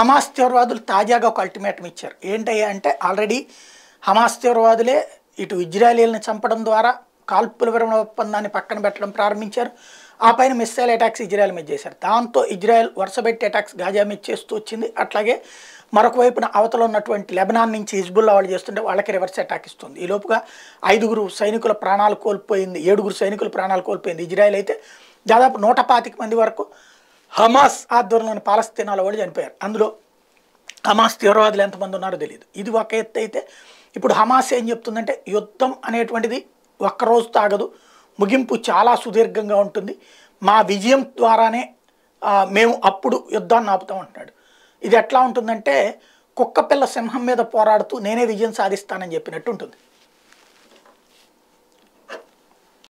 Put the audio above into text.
Hamas తీవ్రవాదులు తాజాగా ఒక అల్టిమేటం ఇచ్చారు ఏంటయ్యా అంటే ఆల్రెడీ హమాస్ తీవ్రవాదులే ఇటు ఇజ్రాయలీలను చంపడం ద్వారా కాల్పుల విరమణ ఒప్పందాన్ని పక్కన పెట్టడం ప్రారంభించారు ఆ పైన మిస్సైల్ అటాక్స్ ఇజ్రాయెల్ మీద చేశారు దాంతో ఇజ్రాయెల్ వరుసబెట్టి అటాక్స్ గాజా మీద చేస్తూ వచ్చింది అట్లాగే మరొక వైపున అవతల ఉన్నటువంటి లెబనాన్ నుంచి హిజ్బుల్లా వాళ్ళు చేస్తుంటే వాళ్ళకి రివర్స్ అటాక్ ఇస్తుంది ఈ లోపుగా ఐదుగురు సైనికుల ప్రాణాలు కోల్పోయింది ఏడుగురు సైనికుల ప్రాణాలు కోల్పోయింది ఇజ్రాయెల్ అయితే దాదాపు నూట పాతిక మంది వరకు హమాస్ ఆధ్వర్యంలోని పాలస్తీనాల వాళ్ళు చనిపోయారు అందులో హమాస్ తీవ్రవాదులు ఎంతమంది ఉన్నారో తెలియదు ఇది ఒక ఎత్తు అయితే ఇప్పుడు హమాస్ ఏం చెప్తుందంటే యుద్ధం అనేటువంటిది ఒక్కరోజు తాగదు ముగింపు చాలా సుదీర్ఘంగా ఉంటుంది మా విజయం ద్వారానే మేము అప్పుడు యుద్ధాన్ని ఆపుతాం అంటున్నాడు ఇది ఎట్లా ఉంటుందంటే కుక్కపిల్ల సింహం మీద పోరాడుతూ నేనే విజయం సాధిస్తానని చెప్పినట్టు ఉంటుంది